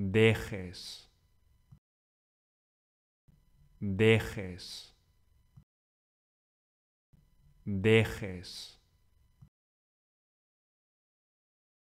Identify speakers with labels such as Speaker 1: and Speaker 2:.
Speaker 1: dejes, dejes, dejes.